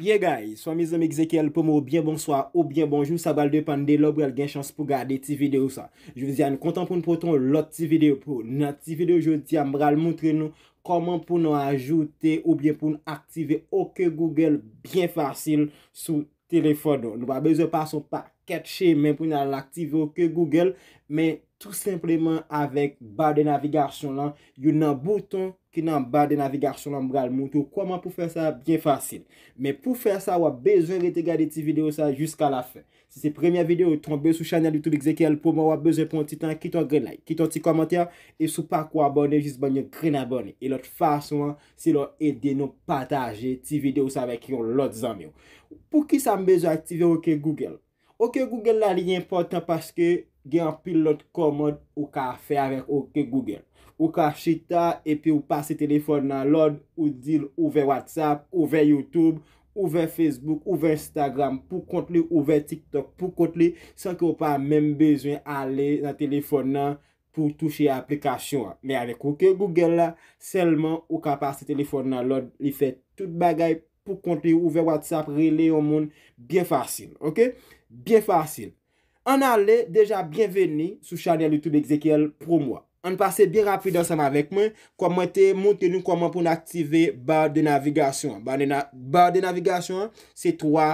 Ye guy, swa mizom ekzekyel pou mou. Bien bonsoy, ou bien bonjou. Sabal de pande, lop brel gen chans pou gade ti video sa. Jou zyan, kontan pou nou poton lop ti video pou nou. Nati video jouti ambrel, moutre nou koman pou nou ajoute ou bien pou nou aktive ouke Google bien fasil sou telefon nou. Nou ba bezo pason pa ketche men pou nou aktive ouke Google. tout simpleman avèk ba de navigasyon lan, yon nan bouton ki nan ba de navigasyon lan mbral moutou. Kwa man pou fèr sa, bien fasyn. Men pou fèr sa, wap bezon rete gade ti video sa jysk an la fè. Si se premye video yon trombe sou chanel di tout l'exekyel, pou man wap bezon pou an titan, kiton gren like, kiton ti komantyan, e sou pa kwa abone jysk ban yon gren abone. E lot fasyon, si lor edeno pataje ti video sa vek yon lot zamyon. Pou ki sa mbezo aktive wakè Google? Ok Google la li yè impotant paske gen apil lot komod ou ka fe avèk Ok Google. Ou ka chita epi ou pase telefon nan lòd ou dil ouve WhatsApp, ouve YouTube, ouve Facebook, ouve Instagram pou kont li, ouve TikTok pou kont li. San ki ou pa mèm bezwen ale nan telefon nan pou touche aplikasyon an. Mè avèk Ok Google la, selman ou ka pase telefon nan lòd li fè tout bagay pou kont li ouve WhatsApp rile yon moun byè fasyn. Ok? Bien fasil. An ale deja bienveni sou chanel YouTube Ezekiel pro mwa. An pase bien rapide ansan avèk mwen. Kwa mwen te mwote nou kwa mwen pou n'aktive bar de navigasyon. Bar de navigasyon se 3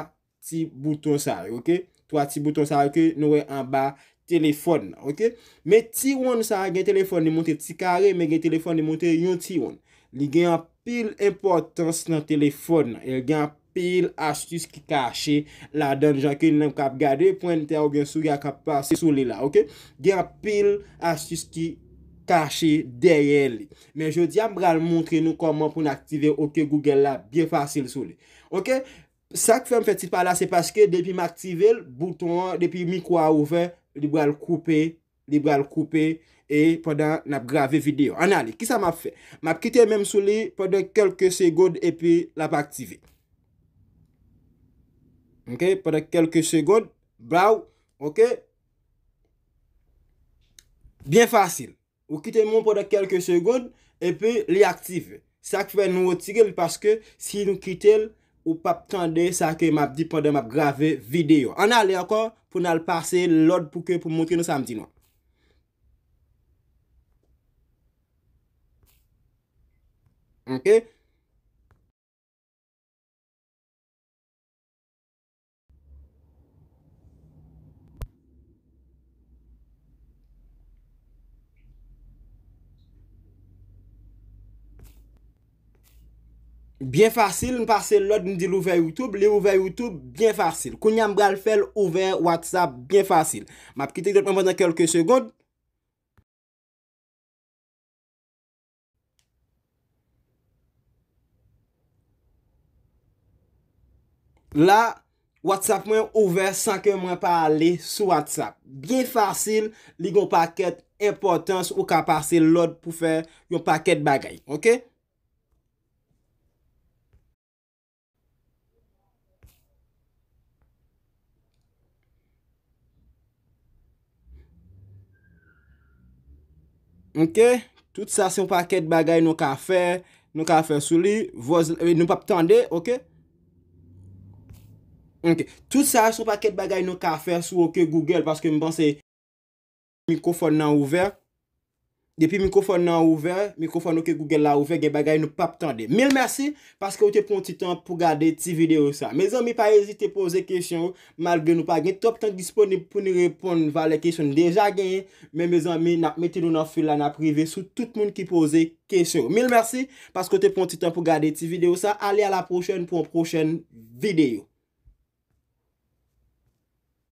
ti bouton sa. 3 ti bouton sa ke nou e an bar telefon nan. Me ti wan sa gen telefon ni mwote ti kare. Me gen telefon ni mwote yon ti wan. Li gen pil importans nan telefon nan. El gen pil importans nan. astus ki kache la dan janke nin ap kap gade, pointe ou gen sou gen ap kap pase sou li la, ok? gen ap pil astus ki kache deryen li men jodi ap bral mounkre nou koman pou naktive ouke google la, bien fasil sou li ok? sa k fe m fetit pa la se paske depi m aktive l bouton, depi mikou a ouve li bral koupe, li bral koupe e podan ap grave video anali, ki sa m ap fe? m ap kite menm sou li podan kelke segod epi l ap aktive Ok, pwede kelke segode. Braw, ok. Bien fasil. Ou kite moun pwede kelke segode, epi li aktive. Sak fwe nou otigel, paske si nou kite l, ou pap tande sak e map di pwede map grave video. An ale akor pou nan al pase l lode pou ke pou mounke nou samtino. Ok. Ok. Bien fasil, nou pase lòd nou di l'ouvè YouTube, li l'ouvè YouTube, bien fasil. Koun yam gal fè l'ouvè WhatsApp, bien fasil. Ma pkitek det mè mwen dan kelke segond. La, WhatsApp mwen ouvè, sankè mwen pale sou WhatsApp. Bien fasil, li yon paket importans ou ka pase lòd pou fè yon paket bagay, ok? Ok, tout sa son paket bagay nou ka fè, nou ka fè sou li, euh, nou pap tande, ok. Ok, tout sa son paket bagay nou ka fè sou ok Google, paske mi panse mikofon nan ouverk. Depi mikofon nan ouve, mikofon nou ke Google la ouve, gen bagay nou pap tande. Mil mersi, paske ou te pon ti tan pou gade ti video sa. Me zan mi pa yezite pose kèsyon, mal gen nou pa gen. Top tan dispon pou ni repon valè kèsyon deja gen, men me zan mi meti nou nan fil la nan prive sou tout moun ki pose kèsyon. Mil mersi, paske ou te pon ti tan pou gade ti video sa. Ali a la pochen pou an pochen video.